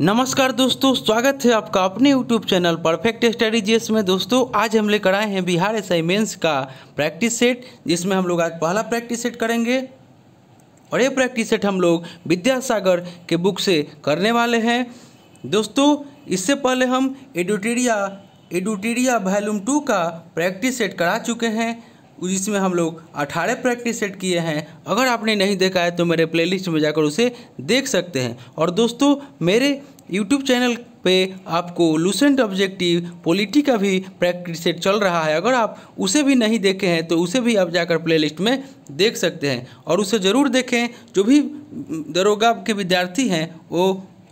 नमस्कार दोस्तों स्वागत है आपका अपने YouTube channel perfect study GS में दोस्तों आज हम लेकर आए हैं बिहार एस का प्रैक्टिस सेट जिसमें हम लोग आज पहला प्रैक्टिस सेट करेंगे और ये प्रैक्टिस सेट हम लोग विद्यासागर के बुक से करने वाले हैं दोस्तों इससे पहले हम एडुटेरिया एडुटेरिया वैल्यूम टू का प्रैक्टिस सेट करा चुके हैं जिसमें हम लोग अठारह प्रैक्टिस सेट किए हैं अगर आपने नहीं देखा है तो मेरे प्लेलिस्ट में जाकर उसे देख सकते हैं और दोस्तों मेरे यूट्यूब चैनल पे आपको लूसेंट ऑब्जेक्टिव पॉलिटी का भी प्रैक्टिस सेट चल रहा है अगर आप उसे भी नहीं देखे हैं तो उसे भी आप जाकर प्लेलिस्ट में देख सकते हैं और उसे ज़रूर देखें जो भी दरोगा के विद्यार्थी हैं वो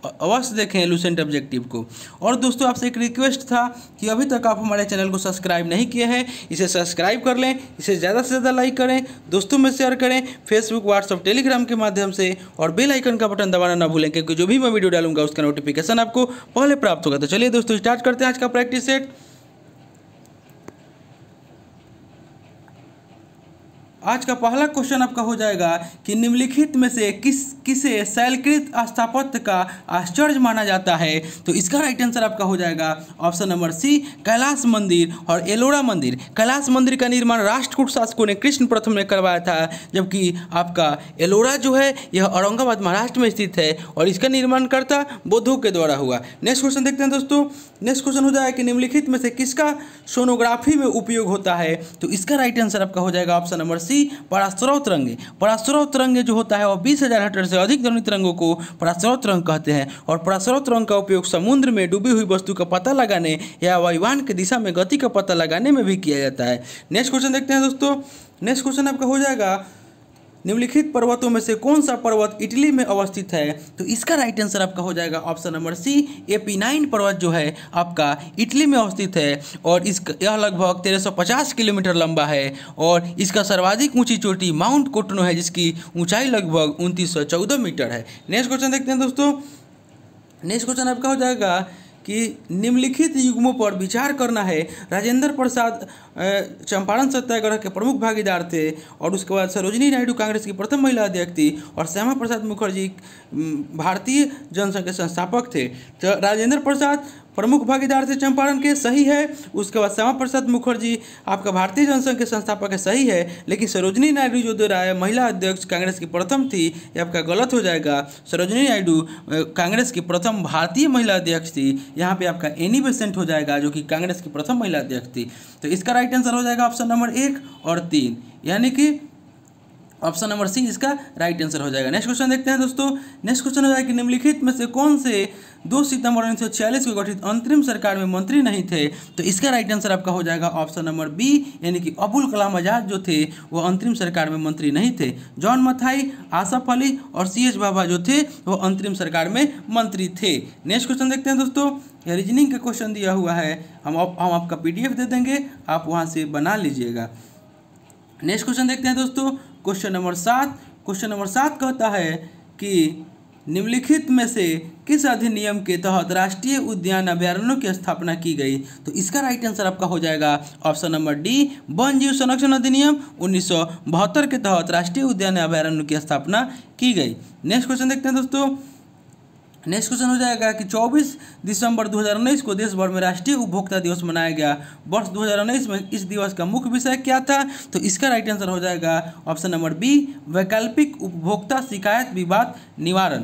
अवश्य देखें लूसेंट ऑब्जेक्टिव को और दोस्तों आपसे एक रिक्वेस्ट था कि अभी तक आप हमारे चैनल को सब्सक्राइब नहीं किए हैं इसे सब्सक्राइब कर लें इसे ज़्यादा से ज़्यादा लाइक करें दोस्तों में शेयर करें फेसबुक व्हाट्सअप टेलीग्राम के माध्यम से और बेल आइकन का बटन दबाना ना भूलें क्योंकि जो भी मैं वीडियो डालूंगा उसका नोटिफिकेशन आपको पहले प्राप्त होगा तो चलिए दोस्तों स्टार्ट करते हैं आज का प्रैक्टिस सेट आज का पहला क्वेश्चन आपका हो जाएगा कि निम्नलिखित में से किस किसे शैलकृत स्थापत्य का आश्चर्य माना जाता है तो इसका राइट आंसर आपका हो जाएगा ऑप्शन नंबर सी कैलाश मंदिर और एलोरा मंदिर कैलाश मंदिर का निर्माण राष्ट्रकूट शासकों ने कृष्ण प्रथम ने करवाया था जबकि आपका एलोरा जो है यह औरंगाबाद महाराष्ट्र में स्थित है और इसका निर्माणकर्ता बौद्धों के द्वारा हुआ नेक्स्ट क्वेश्चन देखते हैं दोस्तों नेक्स्ट क्वेश्चन हो जाएगा कि निम्नलिखित में से किसका सोनोग्राफी में उपयोग होता है तो इसका राइट आंसर आपका हो जाएगा ऑप्शन नंबर सी राशि पराश्रव तरंग पराश्रव तरंग जो होता है वह बीस हज़ार से अधिक ध्वनि तरंगों को पराश्रव तरंग कहते हैं और पराश्रव तरंग का उपयोग समुद्र में डूबी हुई वस्तु का पता लगाने या वायुवान की दिशा में गति का पता लगाने में भी किया जाता है नेक्स्ट क्वेश्चन देखते हैं दोस्तों नेक्स्ट क्वेश्चन आपका हो जाएगा निम्नलिखित पर्वतों में से कौन सा पर्वत इटली में अवस्थित है तो इसका राइट आंसर आपका हो जाएगा ऑप्शन नंबर सी ए पर्वत जो है आपका इटली में अवस्थित है और इस यह लगभग 1350 किलोमीटर लंबा है और इसका सर्वाधिक ऊंची चोटी माउंट कोटनो है जिसकी ऊंचाई लगभग उनतीस मीटर है नेक्स्ट क्वेश्चन देखते हैं दोस्तों नेक्स्ट क्वेश्चन आपका हो जाएगा कि निम्नलिखित युग्मों पर विचार करना है राजेंद्र प्रसाद चंपारण सत्याग्रह के प्रमुख भागीदार थे और उसके बाद सरोजनी नायडू कांग्रेस की प्रथम महिला अध्यक्ष थी और श्यामा प्रसाद मुखर्जी भारतीय जनसंघ के संस्थापक थे तो राजेंद्र प्रसाद प्रमुख भागीदार थे चंपारण के सही है उसके बाद श्यामा प्रसाद मुखर्जी आपका भारतीय जनसंघ के संस्थापक है सही है लेकिन सरोजनी नायडू जो दे रहा है महिला अध्यक्ष कांग्रेस की प्रथम थी ये आपका गलत हो जाएगा सरोजनी नायडू कांग्रेस की प्रथम भारतीय महिला अध्यक्ष थी यहाँ पे आपका एनी बेसेंट हो जाएगा जो कि कांग्रेस की प्रथम महिला अध्यक्ष थी तो इसका राइट आंसर हो जाएगा ऑप्शन नंबर एक और तीन यानी कि ऑप्शन नंबर सी इसका राइट आंसर हो जाएगा नेक्स्ट क्वेश्चन देखते हैं दोस्तों नेक्स्ट क्वेश्चन हो जाएगा कि निम्नलिखित में से कौन से दो सितंबर उन्नीस को गठित अंतरिम सरकार में मंत्री नहीं थे तो इसका राइट आंसर आपका हो जाएगा ऑप्शन नंबर बी यानी कि अबुल कलाम आजाद जो थे वो अंतरिम सरकार में मंत्री नहीं थे जॉन मथाई आसफ अली और सी एच बाबा जो थे वो अंतरिम सरकार में मंत्री थे नेक्स्ट क्वेश्चन देखते हैं दोस्तों रीजनिंग का क्वेश्चन दिया हुआ है हम आप, हम आपका पी दे देंगे आप वहाँ से बना लीजिएगा नेक्स्ट क्वेश्चन देखते हैं दोस्तों क्वेश्चन नंबर सात क्वेश्चन नंबर सात कहता है कि निम्नलिखित में से किस अधिनियम के तहत राष्ट्रीय उद्यान अभ्यारण्यों की स्थापना की गई तो इसका राइट आंसर आपका हो जाएगा ऑप्शन नंबर डी वन जीव संरक्षण अधिनियम उन्नीस के तहत राष्ट्रीय उद्यान अभ्यारण्य की स्थापना की गई नेक्स्ट क्वेश्चन देखते हैं दोस्तों नेक्स्ट क्वेश्चन हो जाएगा कि 24 दिसंबर 2019 को देश भर में राष्ट्रीय उपभोक्ता दिवस मनाया गया वर्ष 2019 में इस दिवस का मुख्य विषय क्या था तो इसका राइट आंसर हो जाएगा ऑप्शन नंबर बी वैकल्पिक उपभोक्ता शिकायत विवाद निवारण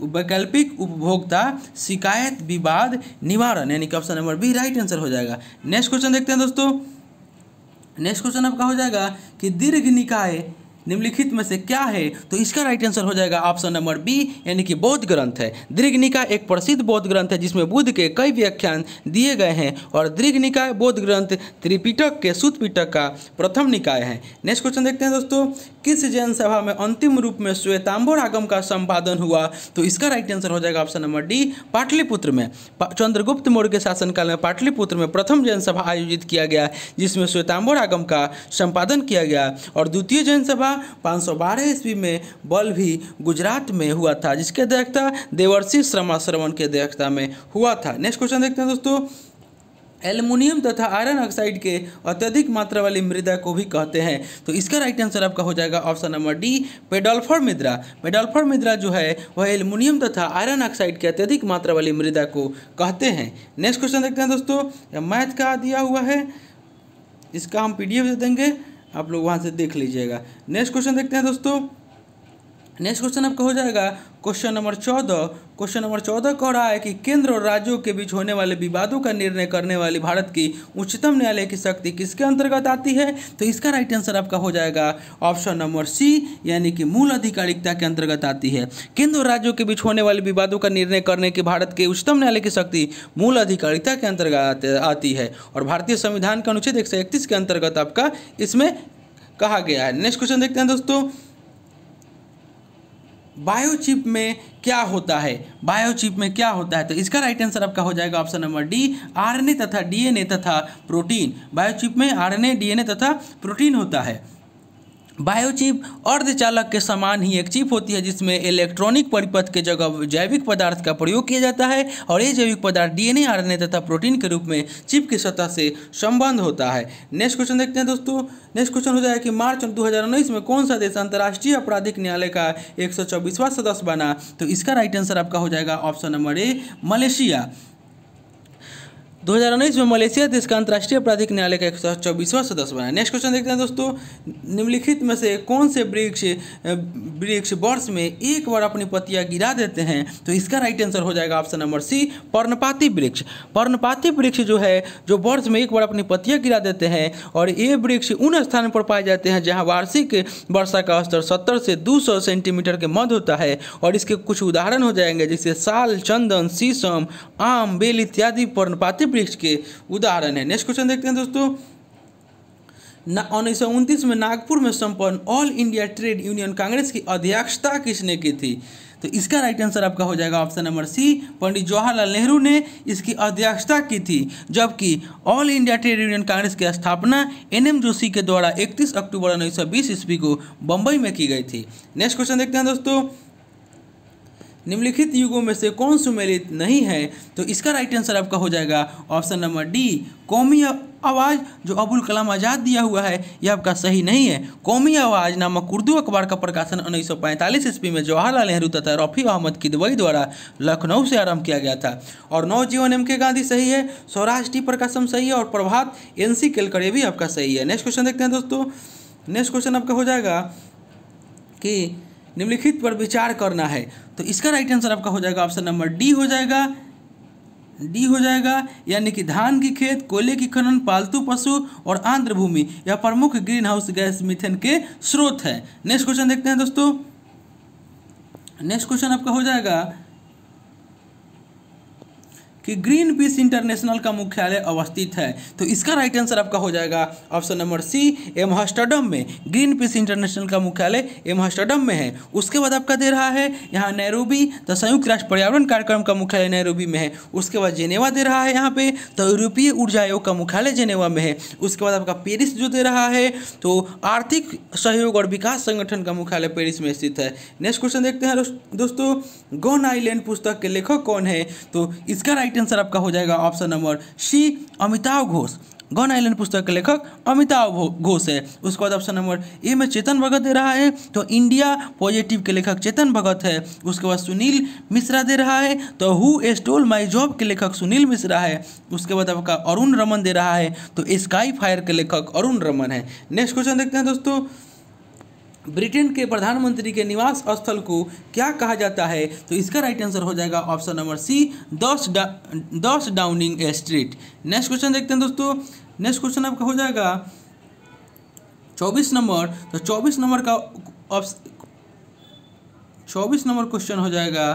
वैकल्पिक उपभोक्ता शिकायत विवाद निवारण यानी कि option number B right answer हो जाएगा नेक्स्ट क्वेश्चन देखते हैं दोस्तों नेक्स्ट क्वेश्चन आपका हो जाएगा कि दीर्घ निकाय निम्नलिखित में से क्या है तो इसका राइट आंसर हो जाएगा ऑप्शन नंबर बी यानी कि बौद्ध ग्रंथ है दीर्घ निकाय एक प्रसिद्ध बौद्ध ग्रंथ है जिसमें बुद्ध के कई व्याख्यान दिए गए हैं और दीर्घ निकाय बौद्ध ग्रंथ त्रिपिटक के सुतपिटक का प्रथम निकाय है नेक्स्ट क्वेश्चन देखते हैं दोस्तों किस जैन सभा में अंतिम रूप में श्वेतांबर आगम का संपादन हुआ तो इसका राइट आंसर हो जाएगा ऑप्शन नंबर डी पाटलिपुत्र में चंद्रगुप्त मौर्य के शासनकाल में पाटलिपुत्र में प्रथम जैन सभा आयोजित किया गया जिसमें श्वेतांबर आगम का संपादन किया गया और द्वितीय जैन सभा पाँच सौ ईस्वी में बल भी गुजरात में हुआ था जिसके अध्यक्षता देवर्षि श्रमा श्रवण के अध्यक्षता में हुआ था नेक्स्ट क्वेश्चन देखते हैं दोस्तों एल्युमिनियम तथा आयरन ऑक्साइड के अत्यधिक मात्रा वाली मृदा को भी कहते हैं तो इसका राइट आंसर आपका हो जाएगा ऑप्शन नंबर डी पेडोल्फर मृदा पेडोल्फर मृदा जो है वह एल्युमिनियम तथा आयरन ऑक्साइड के अत्यधिक मात्रा वाली मृदा को कहते हैं नेक्स्ट क्वेश्चन देखते हैं दोस्तों मैथ का दिया हुआ है इसका हम पी पीडीएफ दे देंगे आप लोग वहाँ से देख लीजिएगा नेक्स्ट क्वेश्चन देखते हैं दोस्तों नेक्स्ट क्वेश्चन आपका हो जाएगा क्वेश्चन नंबर चौदह क्वेश्चन नंबर चौदह कह रहा है कि केंद्र और राज्यों के बीच होने वाले विवादों का निर्णय करने वाली भारत की उच्चतम न्यायालय की शक्ति किसके अंतर्गत आती है तो इसका राइट आंसर आपका हो जाएगा ऑप्शन नंबर सी यानी कि मूल आधिकारिकता के अंतर्गत आती है केंद्र और राज्यों के बीच होने वाले विवादों का निर्णय करने की भारत के उच्चतम न्यायालय की शक्ति मूल आधिकारिकता के अंतर्गत आती है और भारतीय संविधान के अनुच्छेद एक के अंतर्गत आपका इसमें कहा गया है नेक्स्ट क्वेश्चन देखते हैं दोस्तों बायोचिप में क्या होता है बायोचिप में क्या होता है तो इसका राइट आंसर आपका हो जाएगा ऑप्शन नंबर डी आरएनए तथा डीएनए तथा प्रोटीन बायोचिप में आरएनए डीएनए तथा प्रोटीन होता है बायोचिप अर्धचालक के समान ही एक चिप होती है जिसमें इलेक्ट्रॉनिक परिपथ के जगह जैविक पदार्थ का प्रयोग किया जाता है और ये जैविक पदार्थ डीएनए आरएनए तथा प्रोटीन के रूप में चिप की सतह से संबंध होता है नेक्स्ट क्वेश्चन देखते हैं दोस्तों नेक्स्ट क्वेश्चन हो जाएगा कि मार्च दो में कौन सा देश अंतर्राष्ट्रीय आपराधिक न्यायालय का एक सदस्य बना तो इसका राइट आंसर आपका हो जाएगा ऑप्शन नंबर ए मलेशिया 2019 में मलेशिया देश का अंतर्राष्ट्रीय आपराधिक न्यायालय का एक सदस्य बना नेक्स्ट क्वेश्चन देखते हैं दोस्तों निम्नलिखित में से कौन से वृक्ष वृक्ष वर्ष में एक बार अपनी पतियाँ गिरा देते हैं तो इसका राइट आंसर हो जाएगा ऑप्शन नंबर सी पर्णपाती वृक्ष पर्णपाती वृक्ष जो है जो वर्ष में एक बार अपनी पतियाँ गिरा देते हैं और ये वृक्ष उन स्थानों पर पाए जाते हैं जहाँ वार्षिक वर्षा का स्तर सत्तर से दो सेंटीमीटर के मध्य होता है और इसके कुछ उदाहरण हो जाएंगे जैसे साल चंदन शीशम आम बेल इत्यादि पर्णपाती वृक्ष के उदाहरण है नेक्स्ट क्वेश्चन देखते हैं दोस्तों उन्नीस सौ उनतीस में नागपुर में संपन्न All India Trade Union Congress की अध्यक्षता किसने की थी तो इसका राइट आंसर आपका हो जाएगा option number C Pandit Jawaharlal Nehru ने इसकी अध्यक्षता की थी जबकि All India Trade Union Congress की स्थापना एन एम जोशी के द्वारा 31 अक्टूबर 1920 ईस्वी को बम्बई में की गई थी नेक्स्ट क्वेश्चन देखते हैं दोस्तों निम्नलिखित युगों में से कौन सुमेलित नहीं है तो इसका राइट आंसर आपका हो जाएगा ऑप्शन नंबर डी कौमी आवाज़ जो अबुल कलाम आज़ाद दिया हुआ है यह आपका सही नहीं है कौमी आवाज़ नामक उर्दू अखबार का प्रकाशन 1945 ईस्वी में जवाहरलाल नेहरू तथा रफ़ी अहमद किदवई द्वारा लखनऊ से आरंभ किया गया था और नवजीवन एम के गांधी सही है स्वराज टी प्रकाशन सही है और प्रभात एन सी केलकर ये भी आपका सही है नेक्स्ट क्वेश्चन देखते हैं दोस्तों नेक्स्ट क्वेश्चन आपका हो जाएगा कि निम्नलिखित पर विचार करना है तो इसका राइट आंसर आपका हो जाएगा ऑप्शन नंबर डी हो जाएगा डी हो जाएगा यानी कि धान की खेत कोयले की खनन पालतू पशु और आंध्र भूमि यह प्रमुख ग्रीन हाउस गैस मिथेन के स्रोत है नेक्स्ट क्वेश्चन देखते हैं दोस्तों नेक्स्ट क्वेश्चन आपका हो जाएगा कि ग्रीन पीस इंटरनेशनल का मुख्यालय अवस्थित है तो इसका राइट आंसर आपका हो जाएगा ऑप्शन नंबर सी एमहस्टडम में ग्रीन पीस इंटरनेशनल का मुख्यालय एमहस्टडम में है उसके बाद आपका दे रहा है यहाँ नैरोबी तो संयुक्त राष्ट्र पर्यावरण कार्यक्रम का मुख्यालय नैरोबी में है उसके बाद जेनेवा दे रहा है यहाँ पे तो यूरोपीय ऊर्जा आयोग का मुख्यालय जेनेवा में है उसके बाद आपका पेरिस जो दे रहा है तो आर्थिक सहयोग और विकास संगठन का मुख्यालय पेरिस में स्थित है नेक्स्ट क्वेश्चन देखते हैं दोस्तों गोन आइलैंड पुस्तक के लेखक कौन है तो इसका राइट करेक्ट आंसर आपका हो जाएगा option number C Amitabh Ghosh Gun Island पुस्तक के लेखक अमिताभ घोष है उसके बाद ऑप्शन नंबर ए में चेतन भगत दे रहा है तो इंडिया पॉजिटिव के लेखक चेतन भगत है उसके बाद सुनील मिश्रा दे रहा है तो हु स्टोल माय जॉब के लेखक सुनील मिश्रा है उसके बाद आपका अरुण रमन दे रहा है तो स्काई फायर के लेखक अरुण रमन है नेक्स्ट क्वेश्चन देखते हैं दोस्तों ब्रिटेन के प्रधानमंत्री के निवास स्थल को क्या कहा जाता है तो इसका राइट आंसर हो जाएगा ऑप्शन नंबर सी दस डा दस डाउनिंग स्ट्रीट नेक्स्ट क्वेश्चन देखते हैं दोस्तों नेक्स्ट क्वेश्चन आपका हो जाएगा चौबीस नंबर तो चौबीस नंबर का ऑप्शन चौबीस नंबर क्वेश्चन हो जाएगा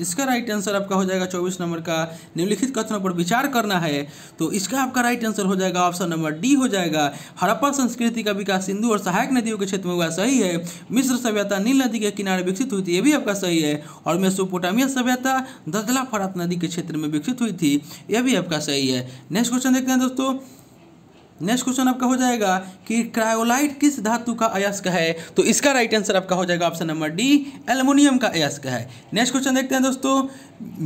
इसका राइट आंसर आपका हो जाएगा चौबीस नंबर का निम्नलिखित कथनों पर विचार करना है तो इसका आपका राइट आंसर हो जाएगा ऑप्शन नंबर डी हो जाएगा हड़प्पा संस्कृति का विकास सिंधु और सहायक नदियों के क्षेत्र में हुआ सही है मिस्र सभ्यता नील नदी के किनारे विकसित हुई थी ये भी आपका सही है और मेसोपोटामिया सभ्यता ददला फरात नदी के क्षेत्र में विकसित हुई थी यह भी आपका सही है नेक्स्ट क्वेश्चन देखते हैं दोस्तों नेक्स्ट क्वेश्चन आपका हो जाएगा कि क्रायोलाइट किस धातु का अयस्क है तो इसका राइट आंसर आपका हो जाएगा ऑप्शन नंबर डी एल्युमिनियम का अयस्क है नेक्स्ट क्वेश्चन देखते हैं दोस्तों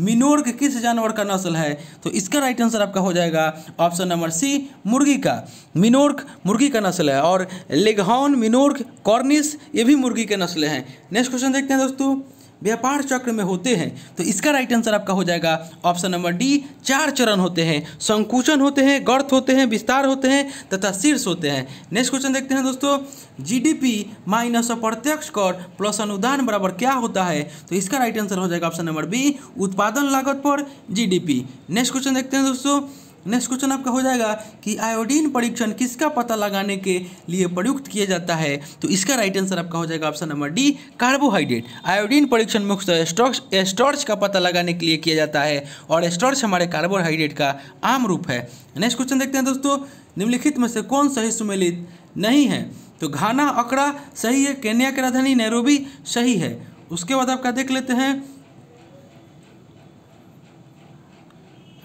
मिनोर्ग किस जानवर का नस्ल है तो इसका राइट आंसर आपका हो जाएगा ऑप्शन नंबर सी मुर्गी का मिनोर्क मुर्गी का नस्ल है और लेगहॉन मिनोर्ग कॉर्निस ये भी मुर्गी के नस्लें हैं नेक्स्ट क्वेश्चन देखते हैं दोस्तों व्यापार चक्र में होते हैं तो इसका राइट आंसर आपका हो जाएगा ऑप्शन नंबर डी चार चरण होते हैं संकुचन होते हैं गर्थ होते हैं विस्तार होते हैं तथा शीर्ष होते हैं नेक्स्ट क्वेश्चन देखते हैं दोस्तों जीडीपी माइनस अप्रत्यक्ष कर प्लस अनुदान बराबर क्या होता है तो इसका राइट आंसर हो जाएगा ऑप्शन नंबर बी उत्पादन लागत पर जी नेक्स्ट क्वेश्चन देखते हैं दोस्तों नेक्स्ट क्वेश्चन आपका हो जाएगा कि आयोडीन परीक्षण किसका पता लगाने के लिए प्रयुक्त किया जाता है तो इसका राइट आंसर आपका हो जाएगा option number D carbohydrate iodine परीक्षण मुख्यतः स्टॉर्च का पता लगाने के लिए किया जाता है और स्टॉर्च हमारे कार्बोहाइड्रेट का आम रूप है नेक्स्ट क्वेश्चन देखते हैं दोस्तों निम्नलिखित में से कौन सही सुमेलित नहीं है तो घाना अकड़ा सही है केन्या की राजधानी नैरोबी सही है उसके बाद आपका देख लेते हैं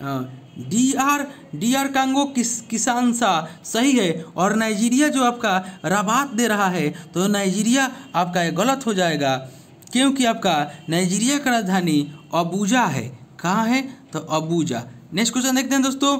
हाँ, D R D R Congo किस किसान सा सही है और नाइजीरिया जो आपका राबात दे रहा है तो नाइजीरिया आपका गलत हो जाएगा क्योंकि आपका नाइजीरिया का राजधानी अबूजा है कहाँ है तो अबूजा नेक्स्ट क्वेश्चन देखते हैं दोस्तों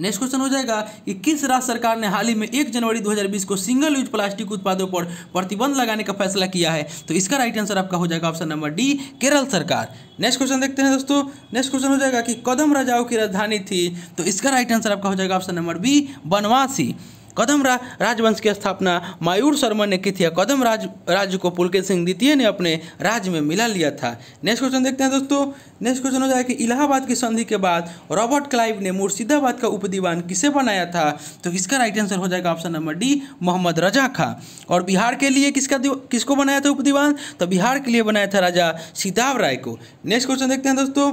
नेक्स्ट क्वेश्चन हो जाएगा कि किस राज्य सरकार ने हाल ही में 1 जनवरी 2020 को सिंगल यूज प्लास्टिक उत्पादों पर प्रतिबंध लगाने का फैसला किया है तो इसका राइट आंसर आपका हो जाएगा ऑप्शन नंबर डी केरल सरकार नेक्स्ट क्वेश्चन देखते हैं दोस्तों नेक्स्ट क्वेश्चन हो जाएगा कि कदम राजाओं की राजधानी थी तो इसका राइट आंसर आपका हो जाएगा ऑप्शन नंबर बी बनवासी रा, राजवंश की स्थापना मायूर शर्मा ने की थी कदम राज राज्य को पुलकेत सिंह द्वितीय ने अपने राज्य में मिला लिया था नेक्स्ट क्वेश्चन देखते हैं दोस्तों नेक्स्ट क्वेश्चन हो जाए कि इलाहाबाद की संधि के बाद रॉबर्ट क्लाइव ने मुर्शिदाबाद का उपदीवान किसे बनाया था तो इसका राइट आंसर हो जाएगा option number D Mohammad Raza Khan और बिहार के लिए किसका किसको बनाया था उपदीवान तो बिहार के लिए बनाया था राजा सीताब राय को नेक्स्ट क्वेश्चन देखते हैं दोस्तों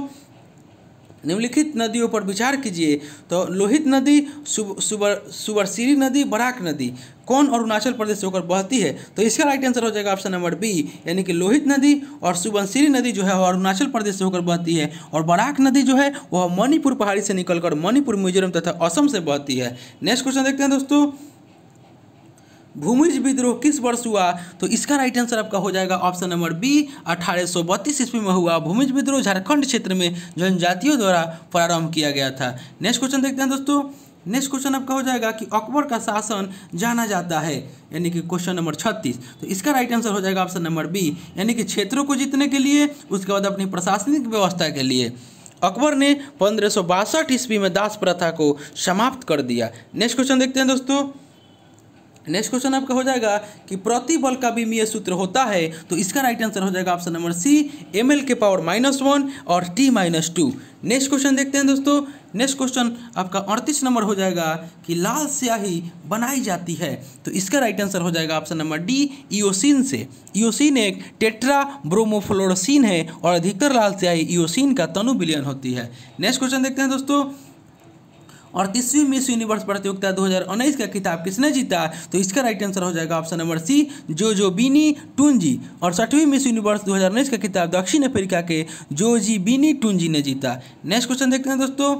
निम्नलिखित नदियों पर विचार कीजिए तो लोहित नदी सुबरसीरी नदी बराक नदी कौन अरुणाचल प्रदेश से होकर बहती है तो इसका राइट आंसर हो जाएगा ऑप्शन नंबर बी यानी कि लोहित नदी और सुबनसिरी नदी जो है वह अरुणाचल प्रदेश से होकर बहती है और बराक नदी जो है वह मणिपुर पहाड़ी से निकलकर मणिपुर मिजोरम तथा असम से बहती है नेक्स्ट क्वेश्चन देखते हैं दोस्तों भूमिज विद्रोह किस वर्ष हुआ तो इसका राइट आंसर आपका हो जाएगा ऑप्शन नंबर बी अठारह सौ बत्तीस ईस्वी में हुआ भूमिज विद्रोह झारखंड क्षेत्र में जनजातियों द्वारा प्रारंभ किया गया था नेक्स्ट क्वेश्चन देखते हैं दोस्तों नेक्स्ट क्वेश्चन आपका हो जाएगा कि अकबर का शासन जाना जाता है यानी कि क्वेश्चन नंबर छत्तीस तो इसका राइट आंसर हो जाएगा ऑप्शन नंबर बी यानी कि क्षेत्रों को जीतने के लिए उसके बाद अपनी प्रशासनिक व्यवस्था के लिए अकबर ने पंद्रह ईस्वी में दास प्रथा को समाप्त कर दिया नेक्स्ट क्वेश्चन देखते हैं दोस्तों नेक्स्ट क्वेश्चन आपका हो जाएगा कि प्रति बल का विमीय सूत्र होता है तो इसका राइट आंसर हो जाएगा ऑप्शन नंबर सी एम के पावर माइनस वन और T minus two next question देखते हैं दोस्तों नेक्स्ट क्वेश्चन आपका अड़तीस नंबर हो जाएगा कि लाल स्याही बनाई जाती है तो इसका राइट आंसर हो जाएगा ऑप्शन नंबर डी ईओसिन से इोसिन एक टेट्रा ब्रोमोफ्लोरोसिन है और अधिकतर लाल स्याही इोसिन का तनु विलयन होती है नेक्स्ट क्वेश्चन देखते हैं दोस्तों अड़तीसवीं मिस यूनिवर्स प्रतियोगिता दो का खिताब किसने जीता तो इसका राइट आंसर हो जाएगा ऑप्शन नंबर सी जो जो बीनी टूंजी और सठवीं मिस यूनिवर्स दो का खिताब दक्षिण अफ्रीका के जो जी बीनी टूंजी ने जीता नेक्स्ट क्वेश्चन देखते हैं दोस्तों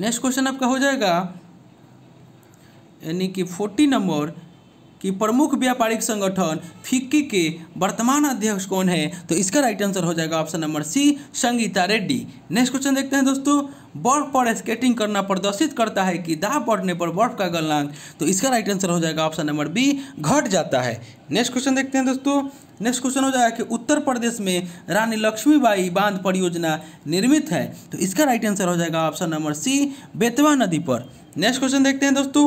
नेक्स्ट क्वेश्चन आपका हो जाएगा यानी कि फोर्टी नंबर कि प्रमुख व्यापारिक संगठन फिक्की के वर्तमान अध्यक्ष कौन है तो इसका राइट आंसर हो जाएगा option number C Sangeeta Reddy next question देखते हैं दोस्तों बर्फ पर स्केटिंग करना प्रदर्शित करता है कि दाह बढ़ने पर बर्फ का गलनांक तो इसका राइट आंसर हो जाएगा ऑप्शन नंबर बी घट जाता है नेक्स्ट क्वेश्चन देखते हैं दोस्तों नेक्स्ट क्वेश्चन हो जाएगा कि उत्तर प्रदेश में रानी लक्ष्मीबाई बांध परियोजना निर्मित है तो इसका राइट आंसर हो जाएगा ऑप्शन नंबर सी बेतवा नदी पर नेक्स्ट क्वेश्चन देखते हैं दोस्तों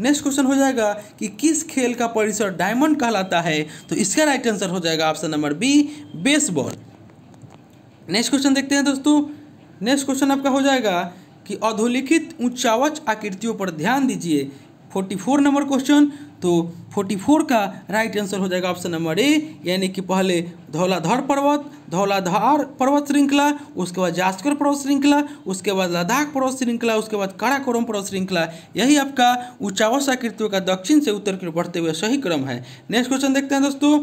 नेक्स्ट क्वेश्चन हो जाएगा कि किस खेल का परिसर डायमंड कहलाता है तो इसका राइट आंसर हो जाएगा option number B baseball next question देखते हैं दोस्तों नेक्स्ट क्वेश्चन आपका हो जाएगा कि अधोलिखित ऊंचावच आकृतियों पर ध्यान दीजिए 44 नंबर क्वेश्चन तो 44 का राइट आंसर हो जाएगा ऑप्शन नंबर ए यानी कि पहले धौलाधर पर्वत धौलाधार पर्वत श्रृंखला उसके बाद जास्कर पर्वत श्रृंखला उसके बाद लद्दाख पर्वत श्रृंखला उसके बाद काराकोरम पर्वत श्रृंखला यही आपका ऊंचावश आकृतियों का दक्षिण से उत्तर की ओर बढ़ते हुए सही क्रम है नेक्स्ट क्वेश्चन देखते हैं दोस्तों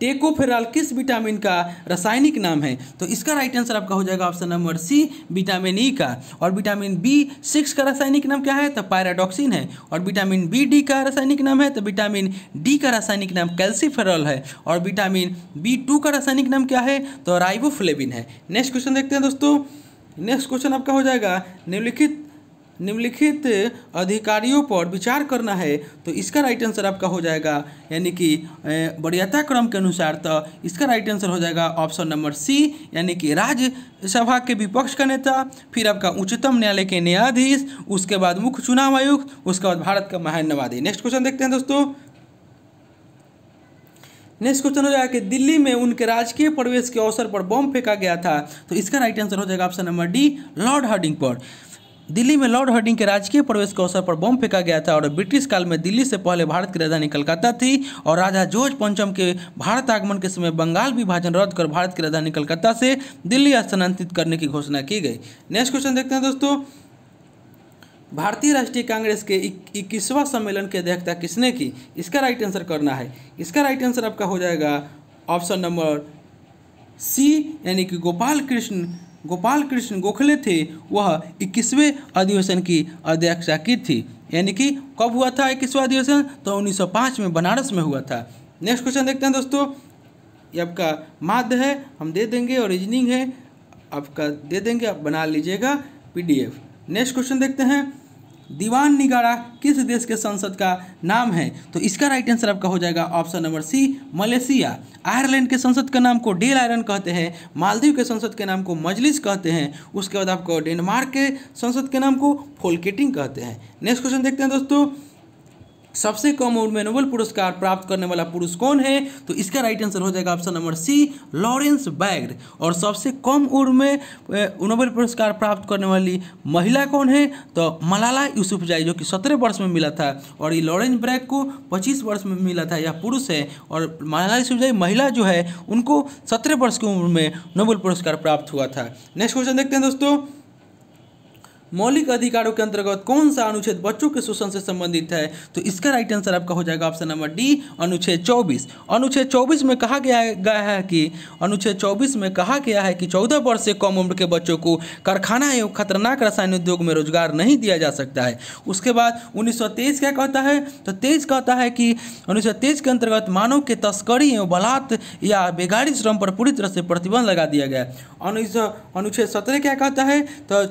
टेकोफेराल किस विटामिन का रासायनिक नाम है तो इसका राइट आंसर आपका हो जाएगा option number C vitamin E e का और विटामिन बी सिक्स का रासायनिक नाम क्या है तो पैराडॉक्सिन है और विटामिन बी डी का रासायनिक नाम है तो विटामिन डी का रासायनिक नाम कैल्सीफेरॉल है और विटामिन बी टू का रासायनिक नाम क्या है तो राइबोफ्लेबिन है नेक्स्ट क्वेश्चन देखते हैं दोस्तों नेक्स्ट क्वेश्चन आपका हो जाएगा निम्नलिखित निम्नलिखित अधिकारियों पर विचार करना है तो इसका राइट आंसर आपका हो जाएगा यानी कि वरीयता क्रम के अनुसार तो इसका राइट आंसर हो जाएगा ऑप्शन नंबर सी यानी कि राज्यसभा के विपक्ष का नेता फिर आपका उच्चतम न्यायालय के न्यायाधीश उसके बाद मुख्य चुनाव आयुक्त उसके बाद भारत का महान्यवादी नेक्स्ट क्वेश्चन देखते हैं दोस्तों नेक्स्ट क्वेश्चन हो जाएगा कि दिल्ली में उनके राजकीय प्रवेश के अवसर पर बम फेंका गया था तो इसका राइट आंसर हो जाएगा option number D Lord Hardinge पर दिल्ली में लॉर्ड हर्डिंग के राजकीय प्रवेश के अवसर पर बम फेंका गया था और ब्रिटिश काल में दिल्ली से पहले भारत की राजधानी कलकत्ता थी और राजा जॉर्ज पंचम के भारत आगमन के समय बंगाल विभाजन रद्द कर भारत की राजधानी कलकत्ता से दिल्ली स्थानांतरित करने की घोषणा की गई नेक्स्ट क्वेश्चन देखते हैं दोस्तों भारतीय राष्ट्रीय कांग्रेस के इक्कीसवां सम्मेलन की अध्यक्षता किसने की इसका राइट आंसर करना है इसका राइट आंसर आपका हो जाएगा ऑप्शन नंबर सी यानी कि गोपाल कृष्ण गोपाल कृष्ण गोखले थे वह इक्कीसवें अधिवेशन की अध्यक्षता की थी यानी कि कब हुआ था इक्कीसवा अधिवेशन तो 1905 में बनारस में हुआ था नेक्स्ट क्वेश्चन देखते हैं दोस्तों ये आपका माध्य है हम दे देंगे और रीजनिंग है आपका दे देंगे आप बना लीजिएगा पी नेक्स्ट क्वेश्चन देखते हैं दीवान निगारा किस देश के संसद का नाम है तो इसका राइट आंसर आपका हो जाएगा option number C Malaysia Ireland के संसद का नाम को डेल आयरन कहते हैं मालदीव के संसद के नाम को मजलिस कहते हैं उसके बाद आपको डेनमार्क के संसद के नाम को फोलकेटिंग कहते हैं नेक्स्ट क्वेश्चन देखते हैं दोस्तों सबसे कम उम्र में नोबेल पुरस्कार प्राप्त करने वाला पुरुष कौन है तो इसका राइट आंसर हो जाएगा option number C Lawrence bagged और सबसे कम उम्र में नोबेल पुरस्कार प्राप्त करने वाली महिला कौन है तो मलाला यूसुफजाई जो कि सत्रह वर्ष में मिला था और ये लॉरेंस बैग को पच्चीस वर्ष में मिला था यह पुरुष है और मलाला यूसुफजाई महिला जो है उनको सत्रह वर्ष की उम्र में नोबेल पुरस्कार प्राप्त हुआ था नेक्स्ट क्वेश्चन देखते हैं दोस्तों मौलिक अधिकारों के अंतर्गत कौन सा अनुच्छेद बच्चों के शोषण से संबंधित है तो इसका राइट आंसर आपका हो जाएगा ऑप्शन नंबर डी अनुच्छेद चौबीस अनुच्छेद चौबीस में कहा गया गया है कि अनुच्छेद चौबीस में कहा गया है कि चौदह वर्ष से कम उम्र के बच्चों को कारखाना एवं खतरनाक रसायन उद्योग में रोजगार नहीं दिया जा सकता है उसके बाद उन्नीस क्या कहता है तो तेईस कहता है कि उन्नीस के अंतर्गत मानव के तस्करी एवं बलात् या बेगाड़ी श्रम पर पूरी तरह से प्रतिबंध लगा दिया गया अनुच्छेद सत्रह क्या कहता है तो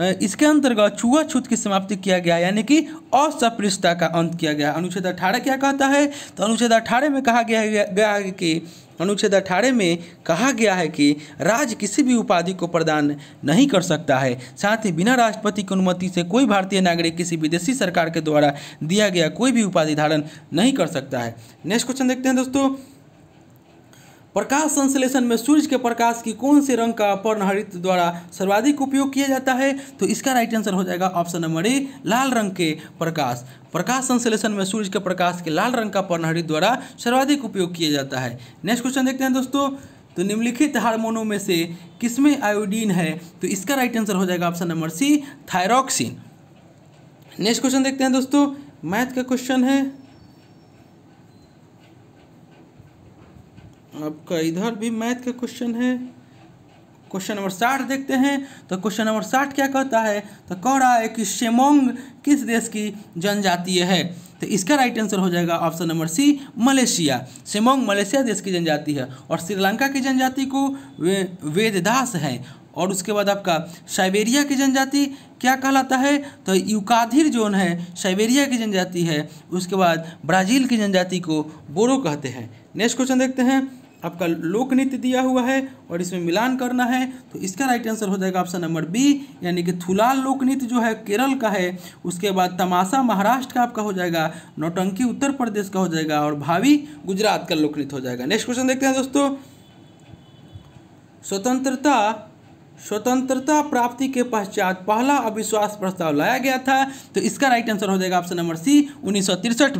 इसके अंतर्गत छुआछूत की समाप्ति किया गया यानी कि असपृष्टता का अंत किया गया अनुच्छेद अठारह क्या कहता है तो अनुच्छेद अठारह में कहा गया गया है कि अनुच्छेद अठारह में कहा गया है कि राज्य किसी भी उपाधि को प्रदान नहीं कर सकता है साथ ही बिना राष्ट्रपति की अनुमति से कोई भारतीय नागरिक किसी विदेशी सरकार के द्वारा दिया गया कोई भी उपाधि धारण नहीं कर सकता है नेक्स्ट क्वेश्चन देखते हैं दोस्तों प्रकाश संश्लेषण में सूर्य के प्रकाश की कौन से रंग का पर्णहरित द्वारा सर्वाधिक उपयोग किया जाता है तो इसका राइट आंसर हो जाएगा ऑप्शन नंबर ए लाल रंग के प्रकाश प्रकाश संश्लेषण में सूर्य के प्रकाश के लाल रंग का पर्णहरित द्वारा सर्वाधिक उपयोग किया जाता है नेक्स्ट क्वेश्चन देखते हैं दोस्तों तो निम्नलिखित हार्मोनों में से किसमें आयोडीन है तो इसका राइट आंसर हो जाएगा option number C thyroxine next question देखते हैं दोस्तों मैथ का क्वेश्चन है आपका इधर भी मैथ का क्वेश्चन है क्वेश्चन नंबर साठ देखते हैं तो क्वेश्चन नंबर साठ क्या कहता है तो कह रहा है कि शेमोंग किस देश की जनजातीय है तो इसका राइट आंसर हो जाएगा option number C Malaysia Semang Malaysia देश की जनजाति है और श्रीलंका की जनजाति को वे वेददास है और उसके बाद आपका साइबेरिया की जनजाति क्या कहलाता है तो युकाधिर जोन है साइबेरिया की जनजाति है उसके बाद ब्राज़ील की जनजाति को बोरो कहते हैं नेक्स्ट क्वेश्चन देखते हैं आपका लोक नृत्य दिया हुआ है और इसमें मिलान करना है तो इसका राइट आंसर हो जाएगा ऑप्शन नंबर बी यानी कि थुलाल लोक नृत्य जो है केरल का है उसके बाद तमाशा महाराष्ट्र का आपका हो जाएगा नौटंकी उत्तर प्रदेश का हो जाएगा और भावी गुजरात का लोक नृत्य हो जाएगा नेक्स्ट क्वेश्चन देखते हैं दोस्तों स्वतंत्रता स्वतंत्रता प्राप्ति के पश्चात पहला अविश्वास प्रस्ताव लाया गया था तो इसका राइट आंसर हो जाएगा ऑप्शन नंबर सी उन्नीस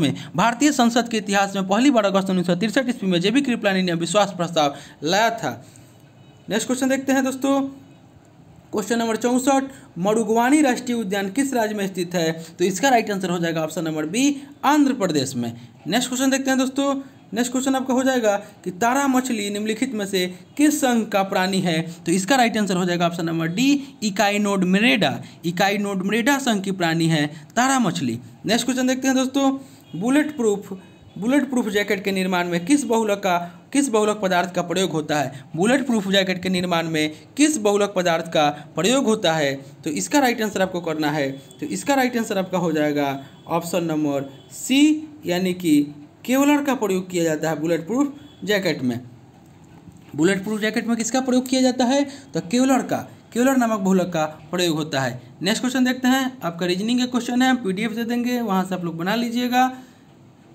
में भारतीय संसद के इतिहास में पहली बार अगस्त उन्नीस सौ तिरसठ ईस्वी में जेबी कृपलानी ने अविश्वास प्रस्ताव लाया था नेक्स्ट क्वेश्चन देखते हैं दोस्तों क्वेश्चन नंबर चौंसठ मरुगवानी राष्ट्रीय उद्यान किस राज्य में स्थित है तो इसका राइट आंसर हो जाएगा option number B Andhra Pradesh में नेक्स्ट क्वेश्चन देखते हैं दोस्तों नेक्स्ट क्वेश्चन आपका हो जाएगा कि तारा मछली निम्नलिखित में से किस संघ का प्राणी है तो इसका राइट आंसर हो जाएगा option number D Echinodermata Echinodermata संघ की प्राणी है तारा मछली नेक्स्ट क्वेश्चन देखते हैं दोस्तों bullet proof bullet proof jacket के निर्माण में किस बहुलक का किस बहुलक पदार्थ का प्रयोग होता है बुलेट प्रूफ जैकेट के निर्माण में किस बहुलक पदार्थ का प्रयोग होता है तो इसका राइट आंसर आपको करना है तो इसका राइट आंसर आपका हो जाएगा ऑप्शन नंबर सी यानी कि केवलर का प्रयोग किया जाता है बुलेट प्रूफ जैकेट में बुलेट प्रूफ जैकेट में किसका प्रयोग किया जाता है तो केवलर का केवलर नामक बहुलक का प्रयोग होता है नेक्स्ट क्वेश्चन देखते हैं आपका रीजनिंग का क्वेश्चन है हम पीडीएफ दे देंगे वहाँ से आप लोग बना लीजिएगा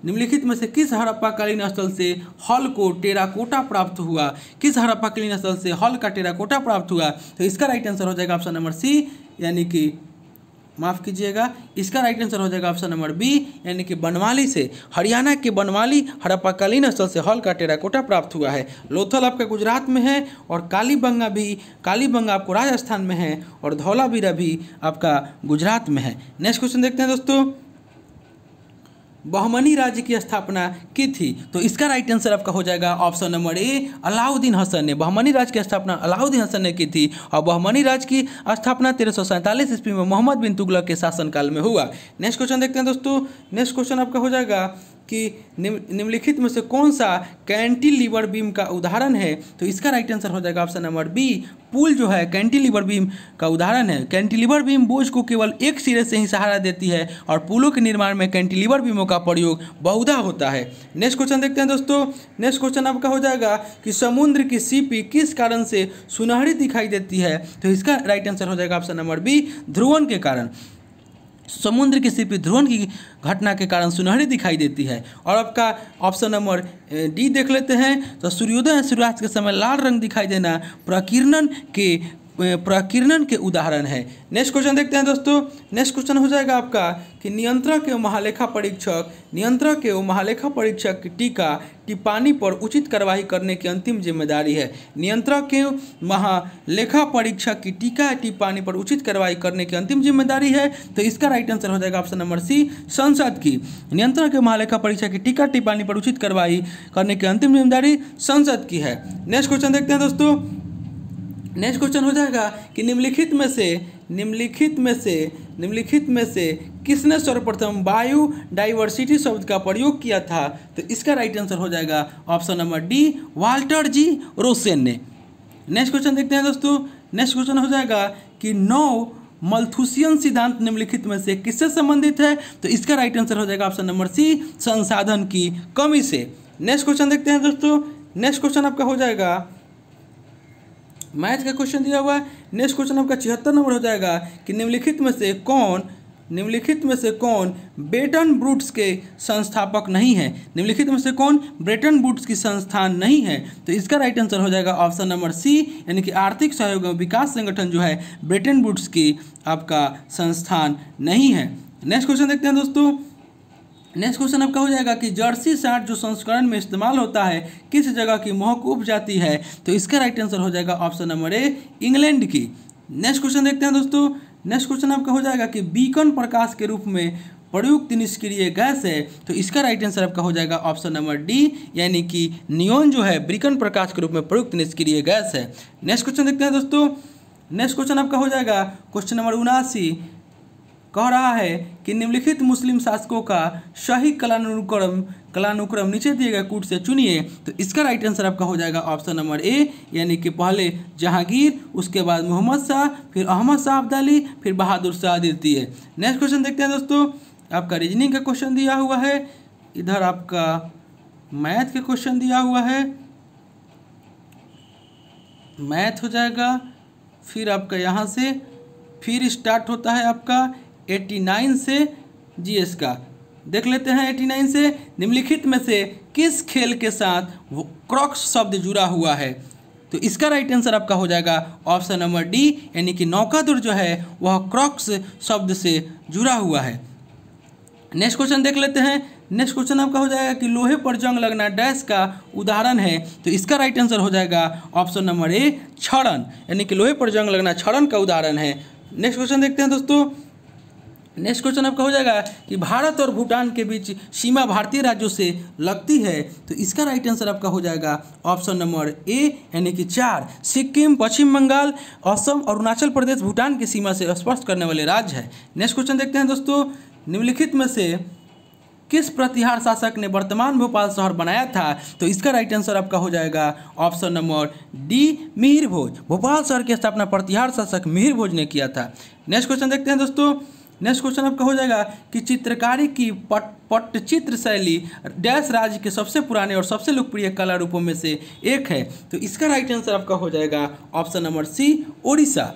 निम्नलिखित में से किस हड़प्पाकालीन स्थल से हॉल को टेराकोटा प्राप्त हुआ किस हड़प्पाकालीन स्थल से हॉल का टेराकोटा प्राप्त हुआ तो इसका राइट आंसर हो जाएगा ऑप्शन नंबर सी यानी कि माफ़ कीजिएगा इसका राइट आंसर हो जाएगा ऑप्शन नंबर बी यानी कि बनवाली से हरियाणा के बनवाली हड़प्पाकालीन स्थल से हॉल का टेराकोटा प्राप्त हुआ है लोथल आपका गुजरात में है और कालीबंगा भी कालीबंगा आपको राजस्थान में है और धौलावीरा भी आपका गुजरात में है नेक्स्ट क्वेश्चन देखते हैं दोस्तों बहमनी राज्य की स्थापना की थी तो इसका राइट आंसर आपका हो जाएगा option number A Alauddin Hasan ने बहमनी राज्य की स्थापना अलाउद्दीन हसन ने की थी और बहमनी राज्य की स्थापना तेरह सौ सैंतालीस ईस्वी में मोहम्मद बिन तुगलक के शासनकाल में हुआ नेक्स्ट क्वेश्चन देखते हैं दोस्तों नेक्स्ट क्वेश्चन आपका हो जाएगा कि निम्नलिखित में से कौन सा कैंटिलीवर बीम का उदाहरण है तो इसका राइट आंसर हो जाएगा ऑप्शन नंबर बी पुल जो है कैंटिलीवर बीम का उदाहरण है कैंटिलीवर बीम बोझ को केवल एक सिरे से ही सहारा देती है और पुलों के निर्माण में कैंटिलीवर बीमों का प्रयोग बहुधा होता है नेक्स्ट क्वेश्चन देखते हैं दोस्तों नेक्स्ट क्वेश्चन आपका हो जाएगा कि समुद्र की सीपी किस कारण से सुनहरी दिखाई देती है तो इसका राइट आंसर हो जाएगा ऑप्शन नंबर बी ध्रुवन के कारण समुद्र की सिर्फ ध्रुवन की घटना के कारण सुनहरी दिखाई देती है और आपका ऑप्शन नंबर डी देख लेते हैं तो सूर्योदय सूर्यास्त के समय लाल रंग दिखाई देना प्रकीर्णन के प्रकीर्णन के उदाहरण है नेक्स्ट क्वेश्चन देखते हैं दोस्तों नेक्स्ट क्वेश्चन हो जाएगा आपका कि नियंत्रक एवं महालेखा परीक्षक नियंत्रक एवं महालेखा परीक्षक की टीका टिप्पणी पर उचित कार्रवाई करने की अंतिम जिम्मेदारी है नियंत्रक एवं महालेखा परीक्षक की टीका टिप्पणी पर उचित कार्रवाई करने की अंतिम जिम्मेदारी है तो इसका राइट आंसर हो जाएगा ऑप्शन नंबर सी संसद की नियंत्रक एवं महालेखा परीक्षक की टीका टिप्पणी पर उचित कार्रवाई करने की अंतिम जिम्मेदारी संसद की है नेक्स्ट क्वेश्चन देखते हैं दोस्तों नेक्स्ट क्वेश्चन हो जाएगा कि निम्नलिखित में से निम्नलिखित में से निम्नलिखित में से किसने सर्वप्रथम बायो डाइवर्सिटी शब्द का प्रयोग किया था तो इसका राइट आंसर हो जाएगा option number D Walter G Rosen ने नेक्स्ट क्वेश्चन देखते हैं दोस्तों नेक्स्ट क्वेश्चन हो जाएगा कि नौ मल्थुसियन सिद्धांत निम्नलिखित में से किससे संबंधित है तो इसका राइट आंसर हो जाएगा ऑप्शन नंबर सी संसाधन की कमी से नेक्स्ट क्वेश्चन देखते हैं दोस्तों नेक्स्ट क्वेश्चन आपका हो जाएगा मैथ का क्वेश्चन दिया हुआ है नेक्स्ट क्वेश्चन आपका छिहत्तर नंबर हो जाएगा कि निम्नलिखित में से कौन निम्नलिखित में से कौन ब्रेटन ब्रूट्स के संस्थापक नहीं है निम्नलिखित में से कौन ब्रेटन ब्रूट्स की संस्थान नहीं है तो इसका राइट आंसर हो जाएगा ऑप्शन नंबर सी यानी कि आर्थिक सहयोग एवं विकास संगठन जो है ब्रेटन ब्रूट्स की आपका संस्थान नहीं है नेक्स्ट क्वेश्चन देखते हैं दोस्तों नेक्स्ट क्वेश्चन आपका हो जाएगा कि जर्सी साठ जो संस्करण में इस्तेमाल होता है किस जगह की मोहक उप जाती है तो इसका राइट आंसर हो जाएगा ऑप्शन नंबर ए इंग्लैंड की नेक्स्ट क्वेश्चन देखते हैं दोस्तों नेक्स्ट क्वेश्चन आपका हो जाएगा कि बीकन प्रकाश के रूप में प्रयुक्त निष्क्रिय गैस है तो इसका राइट आंसर आपका हो जाएगा ऑप्शन नंबर डी यानी कि नियोन जो है ब्रिकन प्रकाश के रूप में प्रयुक्त निष्क्रिय गैस है नेक्स्ट क्वेश्चन देखते हैं दोस्तों नेक्स्ट क्वेश्चन आपका हो जाएगा क्वेश्चन नंबर उनासी कह रहा है कि निम्नलिखित मुस्लिम शासकों का सही कलानुक्रम कलानुक्रम नीचे दिए गए कूट से चुनिए तो इसका राइट आंसर आपका हो जाएगा ऑप्शन नंबर ए यानी कि पहले जहांगीर उसके बाद मोहम्मद शाह फिर अहमद शाह अब्दाली फिर बहादुर शाह द्वितीय नेक्स्ट क्वेश्चन देखते हैं दोस्तों आपका रीजनिंग का क्वेश्चन दिया हुआ है इधर आपका मैथ का क्वेश्चन दिया हुआ है मैथ हो जाएगा फिर आपका यहाँ से फिर स्टार्ट होता है आपका 89 से जीएस का देख लेते हैं 89 से निम्नलिखित में से किस खेल के साथ क्रॉक्स शब्द जुड़ा हुआ है तो इसका राइट आंसर आपका हो जाएगा ऑप्शन नंबर डी यानी कि नौकादुर जो है वह क्रॉक्स शब्द से जुड़ा हुआ है नेक्स्ट क्वेश्चन देख लेते हैं नेक्स्ट क्वेश्चन आपका हो जाएगा कि लोहे पर जंग लगना डैश का उदाहरण है तो इसका राइट आंसर हो जाएगा ऑप्शन नंबर ए क्षरण यानी कि लोहे पर जंग लगना क्षरण का उदाहरण है नेक्स्ट क्वेश्चन देखते हैं दोस्तों नेक्स्ट क्वेश्चन आपका हो जाएगा कि भारत और भूटान के बीच सीमा भारतीय राज्यों से लगती है तो इसका राइट आंसर आपका हो जाएगा ऑप्शन नंबर ए यानी कि चार सिक्किम पश्चिम बंगाल असम अरुणाचल प्रदेश भूटान की सीमा से स्पर्श करने वाले राज्य है नेक्स्ट क्वेश्चन देखते हैं दोस्तों निम्नलिखित में से किस प्रतिहार शासक ने वर्तमान भोपाल शहर बनाया था तो इसका राइट आंसर आपका हो जाएगा option number D Mihir Bhoj Bhopal शहर की स्थापना प्रतिहार शासक मिहिर भोज ने किया था नेक्स्ट क्वेश्चन देखते हैं दोस्तों नेक्स्ट क्वेश्चन आपका हो जाएगा कि चित्रकारी की पट पट्टचित्र शैली डैश राज्य के सबसे पुराने और सबसे लोकप्रिय कला रूपों में से एक है तो इसका राइट आंसर आपका हो जाएगा option number C Odisha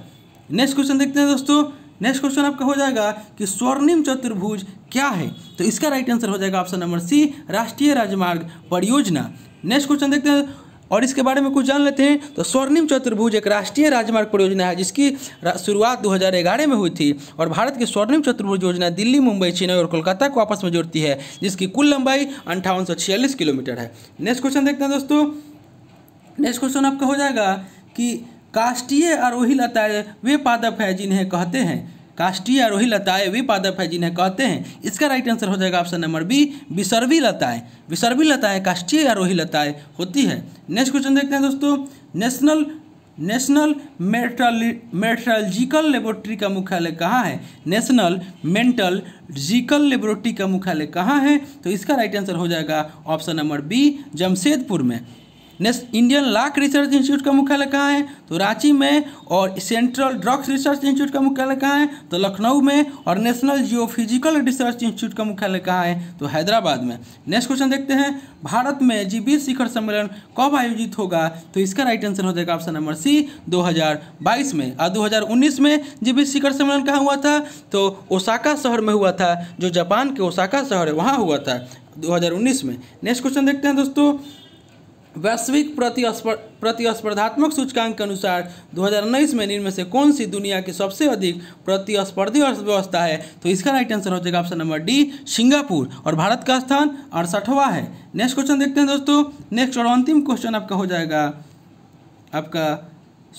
next question देखते हैं दोस्तों नेक्स्ट क्वेश्चन आपका हो जाएगा कि स्वर्णिम चतुर्भुज क्या है तो इसका राइट आंसर हो जाएगा ऑप्शन नंबर सी राष्ट्रीय राजमार्ग परियोजना नेक्स्ट क्वेश्चन देखते हैं और इसके बारे में कुछ जान लेते हैं तो स्वर्णिम चतुर्भुज एक राष्ट्रीय राजमार्ग परियोजना है जिसकी शुरुआत दो में हुई थी और भारत की स्वर्णिम चतुर्भुज योजना दिल्ली मुंबई चेन्नई और कोलकाता को आपस में जोड़ती है जिसकी कुल लंबाई अंठावन किलोमीटर है नेक्स्ट क्वेश्चन देखते हैं दोस्तों नेक्स्ट क्वेश्चन आपका हो जाएगा कि काष्टीय आरोही लताएं वे पादप है जिन्हें कहते हैं काष्टीय आरोही लताएं वे पादप है जिन्हें कहते हैं इसका राइट आंसर हो जाएगा ऑप्शन नंबर बी विसर्वी लताएं विसर्वी लताएं काष्टीय आरोही लताएं होती है नेक्स्ट क्वेश्चन देखते हैं दोस्तों नेशनल नेशनल मेट्रोलॉजिकल लेबोरेटरी का मुख्यालय कहाँ है नेशनल मेंटल जिकल लेबोरेटरी का मुख्यालय कहाँ है तो इसका राइट आंसर हो जाएगा ऑप्शन नंबर बी जमशेदपुर में इंडियन लाख रिसर्च इंस्टीट्यूट का मुख्यालय कहाँ है तो रांची में और सेंट्रल ड्रग्स रिसर्च इंस्टीट्यूट का मुख्यालय कहाँ है तो लखनऊ में और नेशनल जियोफिजिकल रिसर्च इंस्टीट्यूट का मुख्यालय कहाँ है तो हैदराबाद में नेक्स्ट क्वेश्चन देखते हैं भारत में जी शिखर सम्मेलन कब आयोजित होगा तो इसका राइट आंसर हो जाएगा ऑप्शन नंबर सी दो में और दो में जी शिखर सम्मेलन कहाँ हुआ था तो ओसाका शहर में हुआ था जो जापान के ओसाका शहर है वहाँ हुआ था 2019 में नेक्स्ट क्वेश्चन देखते हैं दोस्तों वैश्विक प्रतिस्पर्धात्मक सूचकांक के अनुसार 2019 में इनमें में से कौन सी दुनिया की सबसे अधिक प्रतिस्पर्धी अर्थव्यवस्था है तो इसका राइट आंसर हो जाएगा ऑप्शन नंबर डी सिंगापुर और भारत का स्थान अड़सठवा है नेक्स्ट क्वेश्चन देखते हैं दोस्तों नेक्स्ट और अंतिम क्वेश्चन आपका हो जाएगा आपका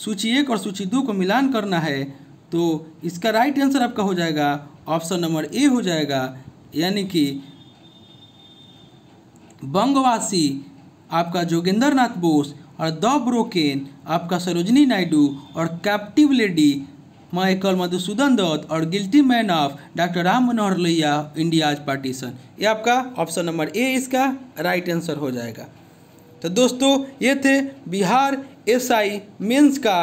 सूची एक और सूची दो को मिलान करना है तो इसका राइट आंसर आपका हो जाएगा ऑप्शन नंबर ए हो जाएगा यानी कि बंगवासी आपका जोगेंद्र नाथ बोस और द ब्रोकेन आपका सरोजनी नायडू और captive lady Michael Madhusudan Dutt और guilty men of doctor Ram Manohar Lohia India's partition ये आपका ऑप्शन नंबर ए इसका राइट आंसर हो जाएगा तो दोस्तों ये थे बिहार एसआई मेंस का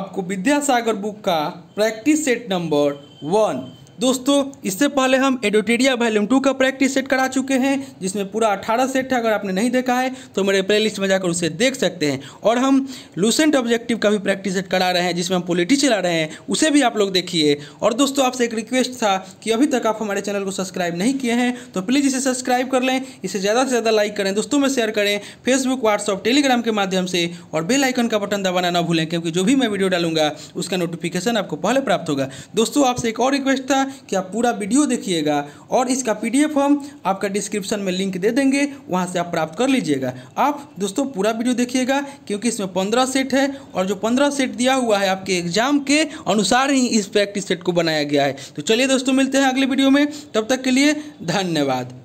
आपको विद्यासागर बुक का प्रैक्टिस सेट नंबर वन दोस्तों इससे पहले हम एडोटेरिया वैल्यूम टू का प्रैक्टिस सेट करा चुके हैं जिसमें पूरा अठारह सेट है अगर आपने नहीं देखा है तो मेरे प्लेलिस्ट में जाकर उसे देख सकते हैं और हम लूसेंट ऑब्जेक्टिव का भी प्रैक्टिस सेट करा रहे हैं जिसमें हम पोलिटी चला रहे हैं उसे भी आप लोग देखिए और दोस्तों आपसे एक रिक्वेस्ट था कि अभी तक आप हमारे चैनल को सब्सक्राइब नहीं किए हैं तो प्लीज़ इसे सब्सक्राइब कर लें इसे ज़्यादा से ज़्यादा लाइक करें दोस्तों में शेयर करें फेसबुक व्हाट्सअप टेलीग्राम के माध्यम से और बेलाइकन का बटन दबाना ना भूलें क्योंकि जो भी मैं वीडियो डालूंगा उसका नोटिफिकेशन आपको पहले प्राप्त होगा दोस्तों आपसे एक और रिक्वेस्ट था करना कि आप पूरा वीडियो देखिएगा और इसका पीडीएफ हम आपका डिस्क्रिप्शन में लिंक दे देंगे वहाँ से आप प्राप्त कर लीजिएगा आप दोस्तों पूरा वीडियो देखिएगा क्योंकि इसमें पंद्रह सेट है और जो पंद्रह सेट दिया हुआ है आपके एग्जाम के अनुसार ही इस प्रैक्टिस सेट को बनाया गया है तो चलिए दोस्तों मिलते हैं अगले वीडियो में तब तक के लिए धन्यवाद